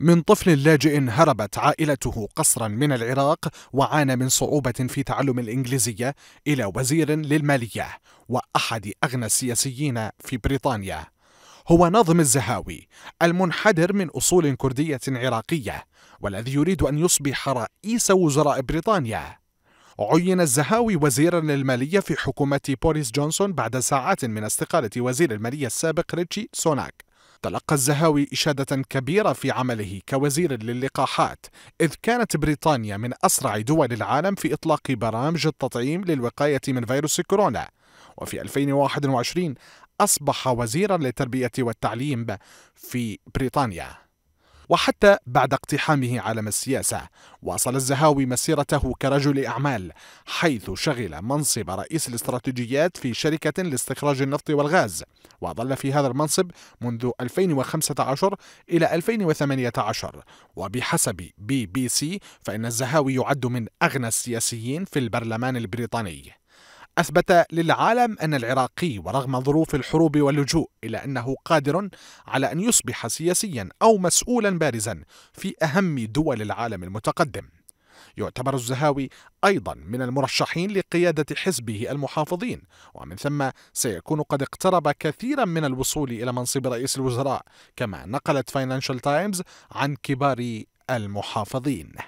من طفل لاجئ هربت عائلته قسرا من العراق وعانى من صعوبة في تعلم الإنجليزية إلى وزير للمالية وأحد أغنى السياسيين في بريطانيا هو ناظم الزهاوي المنحدر من أصول كردية عراقية والذي يريد أن يصبح رئيس وزراء بريطانيا عين الزهاوي وزيرا للمالية في حكومة بوريس جونسون بعد ساعات من استقالة وزير المالية السابق ريتشي سوناك تلقى الزهاوي إشادة كبيرة في عمله كوزير للقاحات إذ كانت بريطانيا من أسرع دول العالم في إطلاق برامج التطعيم للوقاية من فيروس كورونا وفي 2021 أصبح وزيرا للتربية والتعليم في بريطانيا وحتى بعد اقتحامه عالم السياسة واصل الزهاوي مسيرته كرجل أعمال حيث شغل منصب رئيس الاستراتيجيات في شركة لاستخراج النفط والغاز وظل في هذا المنصب منذ 2015 إلى 2018 وبحسب بي بي سي فإن الزهاوي يعد من أغنى السياسيين في البرلمان البريطاني أثبت للعالم أن العراقي ورغم ظروف الحروب واللجوء إلى أنه قادر على أن يصبح سياسيا أو مسؤولا بارزا في أهم دول العالم المتقدم يعتبر الزهاوي أيضا من المرشحين لقيادة حزبه المحافظين ومن ثم سيكون قد اقترب كثيرا من الوصول إلى منصب رئيس الوزراء كما نقلت فاينانشال تايمز عن كبار المحافظين